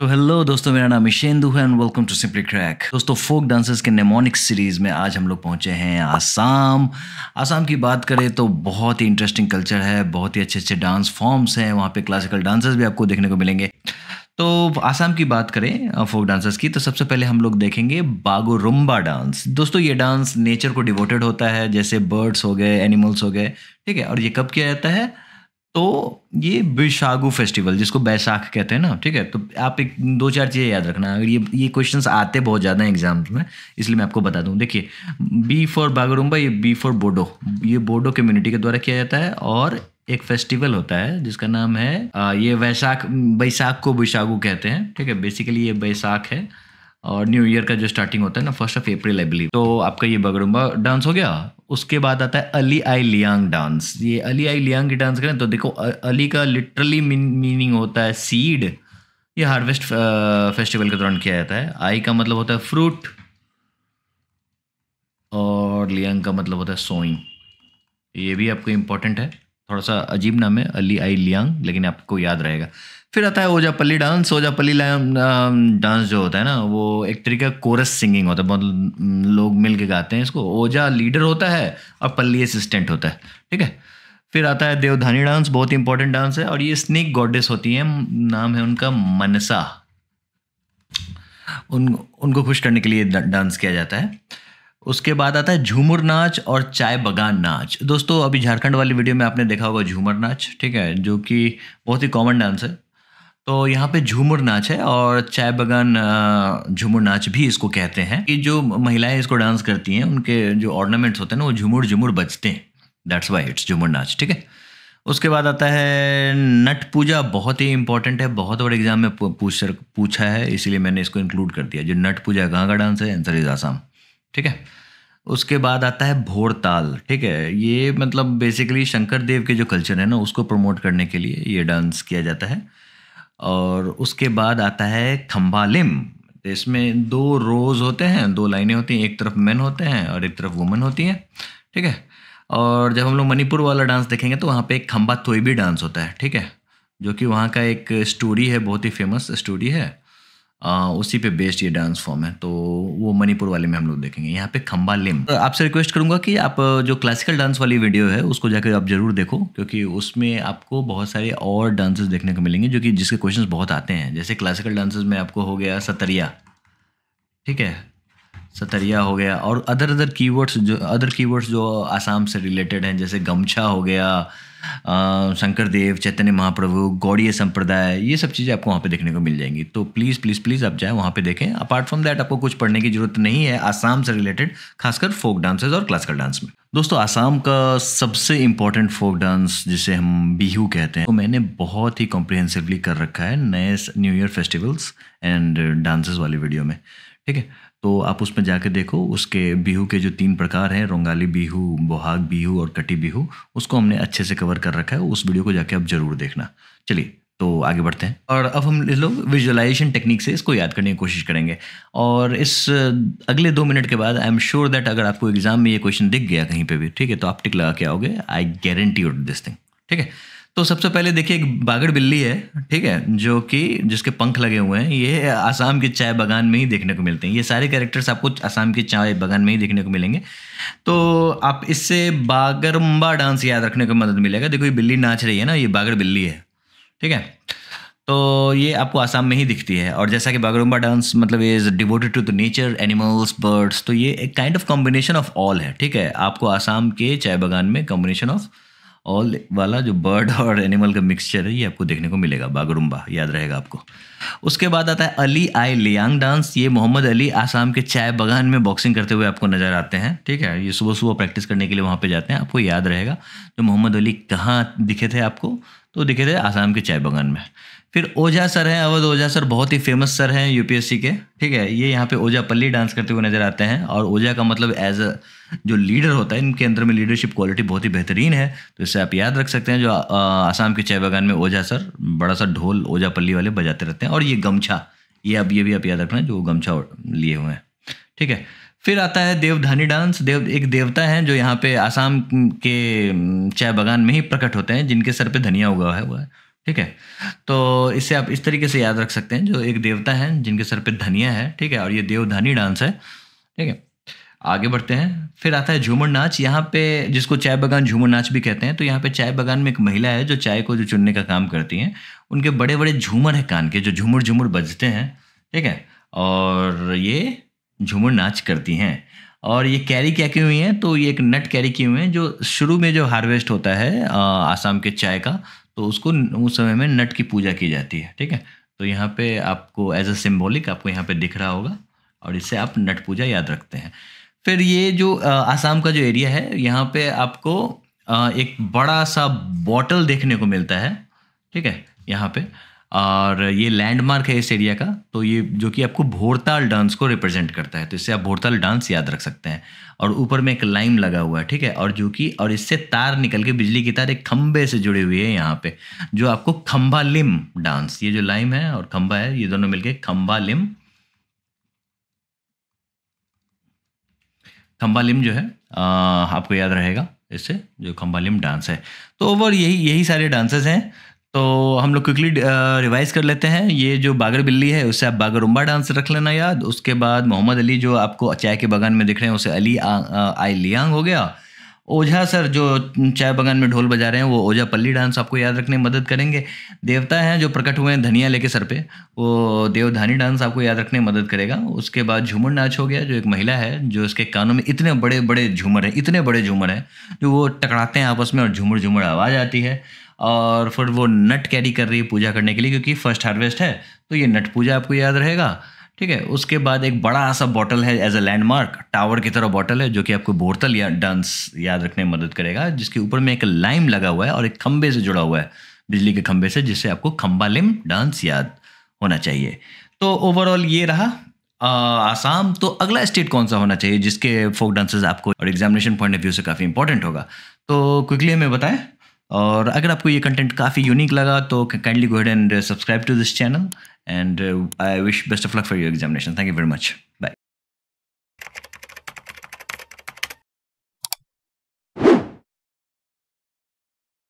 तो हेलो दोस्तों मेरा नाम इशेंदु है and welcome to simply crack दोस्तों फोक डांसर्स के नेमोनिक सीरीज में आज हम लोग पहुंचे हैं आसाम आसाम की बात करें तो बहुत ही इंटरेस्टिंग कल्चर है बहुत ही अच्छे अच्छे डांस फॉर्म्स हैं वहाँ पे क्लासिकल डांसेस भी आपको देखने को मिलेंगे तो आसाम की बात करें फोक डांसर्स की तो सबसे पहले हम लोग देखेंगे बागो रुम्बा डांस दोस्तों ये डांस नेचर को डिवोटेड होता है जैसे बर्ड्स हो गए एनिमल्स हो गए ठीक है और ये कब किया जाता है तो ये बैसागु फेस्टिवल जिसको बैसाख कहते हैं ना ठीक है तो आप एक दो चार चीज़ें याद रखना अगर ये ये क्वेश्चन आते बहुत ज़्यादा हैं एग्जाम्स में इसलिए मैं आपको बता दूँ देखिए बी फॉर बागरुम्बा ये बी फॉर बोडो ये बोडो कम्युनिटी के द्वारा किया जाता है और एक फेस्टिवल होता है जिसका नाम है ये वैशाख बैसाख को बैसागु कहते हैं ठीक है बेसिकली ये बैसाख है और न्यू ईयर का जो स्टार्टिंग होता है ना first of April I believe तो आपका ये बगड़ुम्बा डांस हो गया उसके बाद आता है अली आई लियांग डांस ये अली आई लियांग की डांस करें तो देखो अली का लिटरली मीनिंग होता है सीड ये हार्वेस्ट फेस्टिवल के दौरान किया जाता है आई का मतलब होता है फ्रूट और लियांग का मतलब होता है सोइंग ये भी आपको इम्पोर्टेंट है थोड़ा सा अजीब नाम है अली आई लियांग लेकिन आपको याद रहेगा फिर आता है ओजापल्ली डांस ओजापल्ली डांस जो होता है ना वो एक तरीके का कोरस सिंगिंग होता है बहुत लोग मिल के गाते हैं इसको ओजा लीडर होता है और पल्ली असिस्टेंट होता है ठीक है फिर आता है देवधानी डांस बहुत ही इंपॉर्टेंट डांस है और ये स्नेक गॉडेस होती है नाम है उनका मनसा उन उनको खुश करने के लिए डांस किया जाता है उसके बाद आता है झूमर नाच और चाय बगान नाच दोस्तों अभी झारखंड वाली वीडियो में आपने देखा होगा झूमर नाच ठीक है जो कि बहुत ही कॉमन डांस है तो यहाँ पे झूमर नाच है और चाय बगान झूमर नाच भी इसको कहते हैं कि जो महिलाएं इसको डांस करती हैं उनके जो ऑर्नामेंट्स होते हैं ना वो झूमर झूमर बजते हैं दैट्स वाई इट्स झूमर नाच ठीक है उसके बाद आता है नट पूजा बहुत ही इंपॉर्टेंट है बहुत बड़े एग्जाम में पूछ पूछा है इसीलिए मैंने इसको इंक्लूड कर दिया जो नट पूजा कहाँ का डांस है आंसर इज आसाम ठीक है उसके बाद आता है भोर ताल ठीक है ये मतलब बेसिकली शंकर देव के जो कल्चर है ना उसको प्रमोट करने के लिए ये डांस किया जाता है और उसके बाद आता है थम्बालिम इसमें दो रोज होते हैं दो लाइनें होती हैं एक तरफ मेन होते हैं और एक तरफ वुमेन होती हैं ठीक है और जब हम लोग मणिपुर वाला डांस देखेंगे तो वहाँ पे एक खम्बा भी डांस होता है ठीक है जो कि वहाँ का एक स्टोरी है बहुत ही फेमस स्टोरी है आ, उसी पे बेस्ड ये डांस फॉर्म है तो वो मणिपुर वाले में हम लोग देखेंगे यहाँ पे खम्बा लिम आपसे रिक्वेस्ट करूंगा कि आप जो क्लासिकल डांस वाली वीडियो है उसको जाकर आप जरूर देखो क्योंकि उसमें आपको बहुत सारे और डांसेस देखने को मिलेंगे जो कि जिसके क्वेश्चन बहुत आते हैं जैसे क्लासिकल डांसेस में आपको हो गया सतरिया ठीक है सतरिया हो गया और अदर अदर कीवर्ड्स जो अदर कीवर्ड्स जो आसाम से रिलेटेड हैं जैसे गमछा हो गया शंकर देव चैतन्य महाप्रभु गौड़ीय संप्रदाय ये सब चीज़ें आपको वहाँ पे देखने को मिल जाएंगी तो प्लीज़ प्लीज़ प्लीज़ आप जाएँ वहाँ पे देखें अपार्ट फ्रॉम दैट आपको कुछ पढ़ने की जरूरत नहीं है आसाम से रिलेटेड खासकर फोक डांसेज और क्लासिकल डांस में दोस्तों आसाम का सबसे इम्पॉर्टेंट फोक डांस जिसे हम बिहू कहते हैं तो मैंने बहुत ही कॉम्प्रिहेंसिवली कर रखा है नए new year festivals and dances वाली वीडियो में ठीक है तो आप उसमें जाके देखो उसके बिहू के जो तीन प्रकार हैं रोंगाली बिहू बोहाग बिहू और कटी बिहू उसको हमने अच्छे से कवर कर रखा है उस वीडियो को जाके आप जरूर देखना चलिए तो आगे बढ़ते हैं और अब हम लोग विजुअलाइजेशन टेक्निक से इसको याद करने की कोशिश करेंगे और इस अगले दो मिनट के बाद आई एम श्योर दैट अगर आपको एग्जाम में ये क्वेश्चन दिख गया कहीं पे भी ठीक है तो आप टिक लगा के आओगे आई गारंटी दिस थिंग ठीक है तो सबसे पहले देखिए एक बागड़ बिल्ली है ठीक है जो कि जिसके पंख लगे हुए हैं ये आसाम के चाय बागान में ही देखने को मिलते हैं ये सारे कैरेक्टर्स आपको आसाम के चाय बागान में ही देखने को मिलेंगे तो आप इससे बागरम्बा डांस याद रखने को मदद मिलेगा देखो ये बिल्ली नाच रही है ना ये बागड़ बिल्ली है ठीक है तो ये आपको आसाम में ही दिखती है और जैसा कि बागरुम्बा डांस मतलब is devoted to the nature animals birds तो ये एक kind of combination of all है ठीक है आपको आसाम के चाय बागान में कॉम्बिनेशन ऑफ ऑल वाला जो बर्ड और एनिमल का मिक्सचर है ये आपको देखने को मिलेगा बागरुम्बा याद रहेगा आपको उसके बाद आता है अली आई लियांग डांस ये मोहम्मद अली आसाम के चाय बागान में बॉक्सिंग करते हुए आपको नज़र आते हैं ठीक है ये सुबह सुबह प्रैक्टिस करने के लिए वहाँ पे जाते हैं आपको याद रहेगा जो तो मोहम्मद अली कहाँ दिखे थे आपको तो दिखे थे आसाम के चाय बागान में फिर ओझा सर हैं अवध ओझा सर बहुत ही फेमस सर हैं यूपीएससी के ठीक है ये यहाँ पे ओझा पल्ली डांस करते हुए नजर आते हैं और ओझा का मतलब एज अ जो लीडर होता है इनके अंदर में लीडरशिप क्वालिटी बहुत ही बेहतरीन है तो इसे आप याद रख सकते हैं जो आसाम के चाय बागान में ओझा सर बड़ा सा ढोल ओझा पल्ली वाले बजाते रहते हैं और ये गमछा ये आप ये भी आप याद रखना जो गमछा लिए हुए हैं ठीक है फिर आता है देवधानी डांस देव एक देवता है जो यहाँ पे आसाम के चाय बागान में ही प्रकट होते हैं जिनके सर पे धनिया उगा हुआ है ठीक है तो इसे आप इस तरीके से याद रख सकते हैं जो एक देवता है जिनके सर पे धनिया है ठीक है और ये देवधानी डांस है ठीक है आगे बढ़ते हैं फिर आता है झूमर नाच यहाँ पे जिसको चाय बगान झूमर नाच भी कहते हैं तो यहाँ पे चाय बगान में एक महिला है जो चाय को जो चुनने का काम करती हैं उनके बड़े बड़े झूमर हैं कान के जो झूमर झूमर बजते हैं ठीक है और ये झूमर नाच करती हैं और ये कैरी क्या की हुई हैं तो ये एक नट कैरी की हुई हैं जो शुरू में जो हार्वेस्ट होता है आसाम के चाय का तो उसको उस समय में नट की पूजा की जाती है ठीक है तो यहाँ पे आपको एज अ सिम्बॉलिक आपको यहाँ पे दिख रहा होगा और इससे आप नट पूजा याद रखते हैं फिर ये जो आसाम का जो एरिया है यहाँ पे आपको एक बड़ा सा बॉटल देखने को मिलता है ठीक है यहाँ पे और ये लैंडमार्क है इस एरिया का तो ये जो कि आपको भोरताल डांस को रिप्रेजेंट करता है तो इससे आप भोरताल डांस याद रख सकते हैं और ऊपर में एक लाइम लगा हुआ है ठीक है और जो कि और इससे तार निकल के बिजली की तार एक खम्बे से जुड़े हुए है यहाँ पे जो आपको खम्बा लिम डांस ये जो लाइम है और खम्बा है ये दोनों मिलकर खम्बा लिम लिम जो है आपको याद रहेगा इससे जो लिम डांस है तो ओवर यही यही सारे डांसेस हैं तो हम लोग क्विकली रिवाइज कर लेते हैं ये जो बागर बिल्ली है उसे आप बागर उम्बा डांस रख लेना याद उसके बाद मोहम्मद अली जो आपको चाय के बागान में दिख रहे हैं उसे अली आई लियांग हो गया ओझा सर जो चाय बागान में ढोल बजा रहे हैं वो ओझा पल्ली डांस आपको याद रखने में मदद करेंगे देवता हैं जो प्रकट हुए हैं धनिया लेके सर पे वो देवधानी डांस आपको याद रखने में मदद करेगा उसके बाद झूमर नाच हो गया जो एक महिला है जो उसके कानों में इतने बड़े बड़े झूमर हैं इतने बड़े झूमर हैं जो वो टकराते हैं आपस में और झूमर झूमर आवाज़ आती है और फिर वो नट कैरी कर रही है पूजा करने के लिए क्योंकि फर्स्ट हार्वेस्ट है तो ये नट पूजा आपको याद रहेगा ठीक है उसके बाद एक बड़ा सा बॉटल है एज अ लैंडमार्क टावर की तरह बॉटल है जो कि आपको बोतल या डांस याद रखने में मदद करेगा जिसके ऊपर में एक लाइम लगा हुआ है और एक खंबे से जुड़ा हुआ है बिजली के खंबे से जिससे आपको खम्बा लिम डांस याद होना चाहिए तो ओवरऑल ये रहा आसाम तो अगला स्टेट कौन सा होना चाहिए जिसके फोक डांसेस आपको और एग्जामिनेशन पॉइंट ऑफ व्यू से काफ़ी इंपॉर्टेंट होगा तो क्विकली हमें बताएं और अगर आपको ये कंटेंट काफ़ी यूनिक लगा तो kindly go ahead and subscribe to this channel and I wish best of luck for your examination thank you very much bye